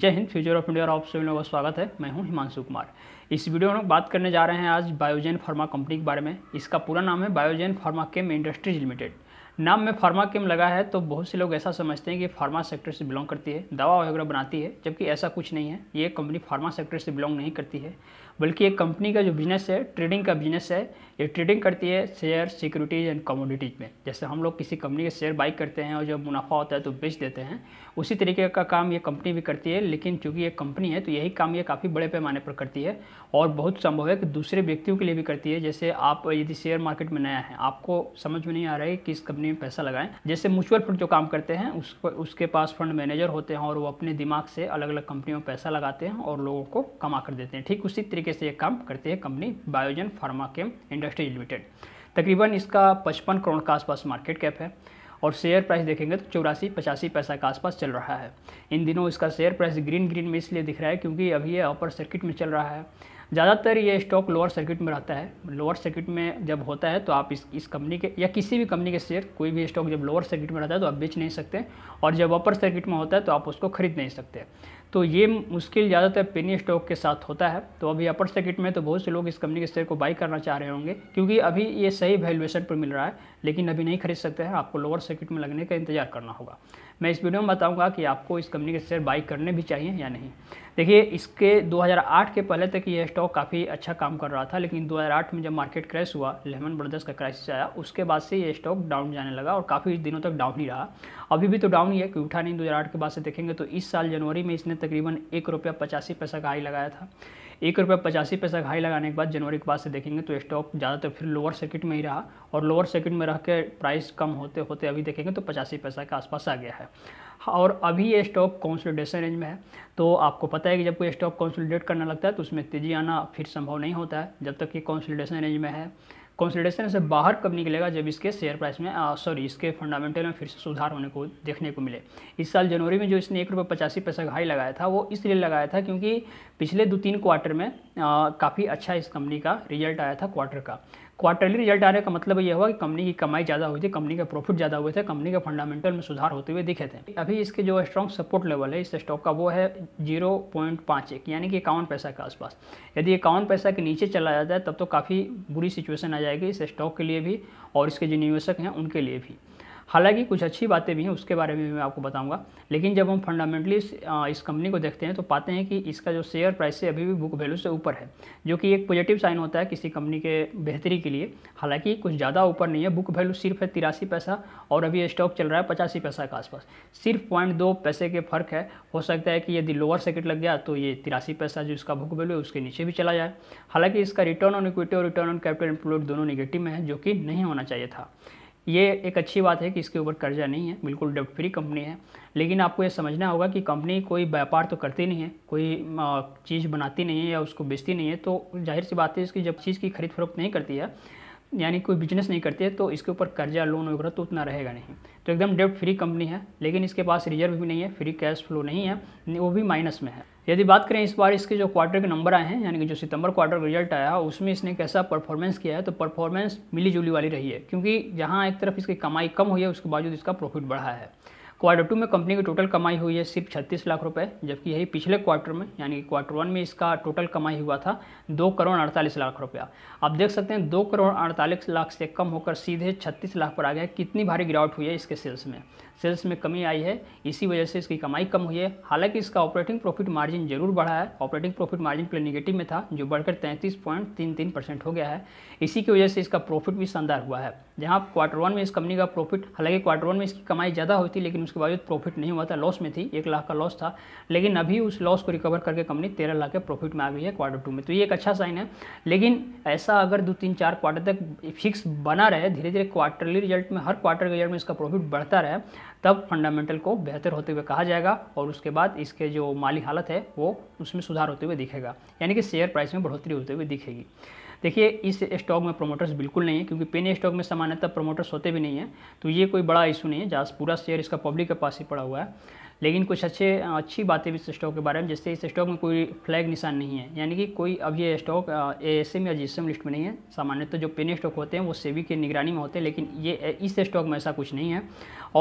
जय Hind future of India और आप सभी लोगों का स्वागत है मैं हूं हिमांशु कुमार इस वीडियो में हम बात करने जा रहे हैं आज बायोजेन फार्मा कंपनी के बारे में इसका पूरा नाम है Biogen pharma chem industries limited नाम में फार्मा केम लगा है तो बहुत से लोग ऐसा समझते हैं कि फार्मा सेक्टर से बिलोंग करती है दवा वगैरह बनाती है जबकि ऐसा कुछ नहीं है ये कंपनी फार्मा सेक्टर से बिलोंग नहीं करती है बल्कि एक कंपनी का जो बिजनेस है ट्रेडिंग का बिजनेस है ये ट्रेडिंग करती है शेयर सिक्योरिटीज़ एंड कमोडिटीज़ में जैसे हम लोग किसी कंपनी के शेयर बाई करते हैं और जब मुनाफा होता है तो बेच देते हैं उसी तरीके का काम ये कंपनी भी करती है लेकिन चूंकि ये कंपनी है तो यही काम ये काफ़ी बड़े पैमाने पर करती है और बहुत संभव है कि दूसरे व्यक्तियों के लिए भी करती है जैसे आप यदि शेयर मार्केट में नया है आपको समझ में नहीं आ रहा है कि इस कंपनी में पैसा लगाएं जैसे म्यूचुअल फंड जो काम करते हैं उस उसके पास फंड मैनेजर होते हैं और वो अपने दिमाग से अलग अलग कंपनियों में पैसा लगाते हैं और लोगों को कमा कर देते हैं ठीक उसी तरीके तरीके से ये काम करते हैं company Biogen pharmachem industries limited तकरीबन इसका पचपन करोड़ के आसपास मार्केट कैप है और शेयर प्राइस देखेंगे तो चौरासी पचासी पैसा के आसपास चल रहा है इन दिनों इसका शेयर प्राइस ग्रीन ग्रीन में इसलिए दिख रहा है क्योंकि अभी ये अपर सर्किट में चल रहा है ज़्यादातर ये स्टॉक लोअर सर्किट में रहता है लोअर सर्किट में जब होता है तो आप इस इस कंपनी के या किसी भी कंपनी के शेयर कोई भी स्टॉक जब लोअर सर्किट में रहता है तो आप बेच नहीं सकते और जब अपर सर्किट में होता है तो आप उसको खरीद नहीं सकते तो ये मुश्किल ज़्यादातर पेनी स्टॉक के साथ होता है तो अभी अपर सर्किट में तो बहुत से लोग इस कंपनी के शेयर को बाई करना चाह रहे होंगे क्योंकि अभी ये सही वैल्यूएशन पर मिल रहा है लेकिन अभी नहीं खरीद सकते हैं आपको लोअर सर्किट में लगने का इंतजार करना होगा मैं इस वीडियो में बताऊंगा कि आपको इस कंपनी के शेयर बाई करने भी चाहिए या नहीं देखिए इसके 2008 के पहले तक ये स्टॉक काफ़ी अच्छा काम कर रहा था लेकिन 2008 में जब मार्केट क्रैश हुआ लेमन ब्रदर्स का क्राइसिस आया उसके बाद से ये स्टॉक डाउन जाने लगा और काफ़ी दिनों तक डाउन ही रहा अभी भी तो डाउन ही है कि उठा नहीं दो के बाद से देखेंगे तो इस साल जनवरी में इसने तकरीबन एक रुपया पचासी पैसा का हाई लगाया था एक रुपये पचासी पैसा हाई लगाने के बाद जनवरी के बाद से देखेंगे तो स्टॉक ज़्यादातर फिर लोअर सर्किट में ही रहा और लोअर सर्किट में रह के प्राइस कम होते होते अभी देखेंगे तो पचासी पैसा के आसपास आ गया है और अभी ये स्टॉक कॉन्सोलिडेशन रेंज में है तो आपको पता है कि जब कोई स्टॉक कॉन्सोलिडेट करना लगता है तो उसमें तेज़ी आना फिर संभव नहीं होता है जब तक कि कॉन्सोलिडेशन रेंज में है कंसिडरेशन से बाहर कब निकलेगा जब इसके शेयर प्राइस में सॉरी इसके फंडामेंटल में फिर से सुधार होने को देखने को मिले इस साल जनवरी में जो इसने एक रुपये पचासी पैसा हाई लगाया था वो इसलिए लगाया था क्योंकि पिछले दो तीन क्वार्टर में काफ़ी अच्छा इस कंपनी का रिजल्ट आया था क्वार्टर का क्वार्टरली रिजल्ट आने का मतलब ये हुआ कि कंपनी की कमाई ज़्यादा हुई थी कंपनी का प्रॉफिट ज़्यादा हुए थे कंपनी के फंडामेंटल में सुधार होते हुए दिखे थे अभी इसके जो स्ट्रॉन्ग सपोर्ट लेवल है इस स्टॉक का वो है जीरो पॉइंट पाँच एक यानी कि इक्यावन पैसा के आसपास यदि इक्यावन पैसा के नीचे चला जाता है तब तो काफ़ी बुरी सिचुएशन आ जाएगी इस स्टॉक के लिए भी और इसके जो निवेशक हैं उनके लिए भी हालांकि कुछ अच्छी बातें भी हैं उसके बारे में भी मैं आपको बताऊंगा लेकिन जब हम फंडामेंटली इस, इस कंपनी को देखते हैं तो पाते हैं कि इसका जो शेयर प्राइस है अभी भी बुक वैल्यू से ऊपर है जो कि एक पॉजिटिव साइन होता है किसी कंपनी के बेहतरी के लिए हालांकि कुछ ज़्यादा ऊपर नहीं है बुक वैल्यू सिर्फ है तिरासी पैसा और अभी स्टॉक चल रहा है पचासी पैसा के आसपास सिर्फ पॉइंट दो पैसे के फ़र्क है हो सकता है कि यदि लोअर सर्किट लग गया तो ये तिरासी पैसा जो इसका बुक वैल्यू है उसके नीचे भी चला जाए हालांकि इसका रिटर्न ऑन इक्विटी और रिटर्न ऑन कैपिटल एम्प्लॉयड दोनों निगेटिव में है जो कि नहीं होना चाहिए था ये एक अच्छी बात है कि इसके ऊपर कर्जा नहीं है बिल्कुल डेप्ट फ्री कंपनी है लेकिन आपको ये समझना होगा कि कंपनी कोई व्यापार तो करती नहीं है कोई चीज़ बनाती नहीं है या उसको बेचती नहीं है तो जाहिर सी बात है इसकी जब चीज़ की खरीद फरोख्त नहीं करती है यानी कोई बिजनेस नहीं करती है तो इसके ऊपर कर्जा लोन वगैरह तो उतना रहेगा नहीं तो एकदम डेप्ट फ्री कंपनी है लेकिन इसके पास रिजर्व भी नहीं है फ्री कैश फ्लो नहीं है वो भी माइनस में है यदि बात करें इस बार इसके जो क्वार्टर के नंबर आए हैं यानी कि जो सितंबर क्वार्टर का रिजल्ट आया उसमें इसने कैसा परफॉर्मेंस किया है तो परफॉर्मेंस मिली जुली वाली रही है क्योंकि जहाँ एक तरफ इसकी कमाई कम हुई है उसके बावजूद इसका प्रॉफिट बढ़ा है क्वार्टर टू में कंपनी की टोटल कमाई हुई है सिर्फ छत्तीस लाख रुपए जबकि यही पिछले क्वार्टर में यानी कि क्वार्टर वन में इसका टोटल कमाई हुआ था दो करोड़ अड़तालीस लाख रुपया आप देख सकते हैं दो करोड़ अड़तालीस लाख से कम होकर सीधे छत्तीस लाख पर आ गया कितनी भारी गिरावट हुई है इसके सेल्स में सेल्स में कमी आई है इसी वजह से इसकी कमाई कम हुई है हालांकि इसका ऑपरेटिंग प्रॉफिट मार्जिन जरूर बढ़ा है ऑपरेटिंग प्रॉफिट मार्जिन पहले निगेटिव में था जो बढ़कर तैंतीस पॉइंट तीन तीन परसेंट हो गया है इसी की वजह से इसका प्रॉफिट भी शानदार हुआ है जहां क्वार्टर वन में इस कंपनी का प्रॉफिट हालांकि क्वार्टर वन में इसकी कमाई ज़्यादा होती लेकिन उसके के बावजूद प्रॉफिट नहीं हुआ था लॉस में थी एक लाख का लॉस था लेकिन अभी उस लॉस को रिकवर करके कंपनी तेरह लाख के प्रॉफिट में आ गई है क्वार्टर टू में तो ये एक अच्छा साइन है लेकिन ऐसा अगर दो तीन चार क्वार्टर तक फिक्स बना रहे धीरे धीरे क्वार्टरली रिजल्ट में हर क्वार्टर के रिजल्ट में इसका प्रॉफिट बढ़ता रहे तब फंडामेंटल को बेहतर होते हुए कहा जाएगा और उसके बाद इसके जो माली हालत है वो उसमें सुधार होते हुए दिखेगा यानी कि शेयर प्राइस में बढ़ोतरी होते हुए दिखेगी देखिए इस स्टॉक में प्रोमोटर्स बिल्कुल नहीं है क्योंकि पेनी स्टॉक में सामान्यतः प्रोमोटर्स होते भी नहीं हैं तो ये कोई बड़ा इशू नहीं है जहाँ पूरा शेयर इसका पब्लिक के पास ही पड़ा हुआ है लेकिन कुछ अच्छे अच्छी बातें भी इस स्टॉक के बारे में जैसे इस स्टॉक में कोई फ्लैग निशान नहीं है यानी कि कोई अब ये स्टॉक ए एस एम या जी एस एम लिस्ट में नहीं है सामान्यतः तो जो पेनी स्टॉक होते हैं वो सेबी के निगरानी में होते हैं लेकिन ये इस स्टॉक में ऐसा कुछ नहीं है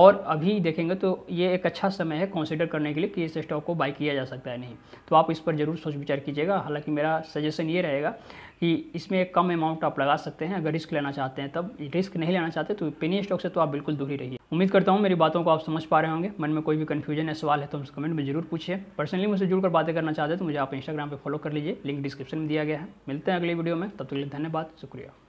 और अभी देखेंगे तो ये एक अच्छा समय है कंसिडर करने के लिए कि इस स्टॉक को बाई किया जा सकता है नहीं तो आप इस पर ज़रूर सोच विचार कीजिएगा हालाँकि मेरा सजेशन ये रहेगा कि इसमें एक कम अमाउंट आप लगा सकते हैं अगर रिस्क लेना चाहते हैं तब रिस्क नहीं लेना चाहते तो पेनी स्टॉक से तो आप बिल्कुल दूर ही रहिए उम्मीद करता हूँ मेरी बातों को आप समझ पा रहे होंगे मन में कोई भी कन्फ्यूजन है सवाल है तो हमसे कमेंट में जरूर पूछिए पर्सनली मुझसे जुड़कर बातें करना चाहते हैं तो मुझे आप इंस्टाग्राम पर फॉलो कर लीजिए लिंक डिस्क्रिप्शन में दिया गया है मिलते हैं अगले वीडियो में तब तक के लिए धन्यवाद शुक्रिया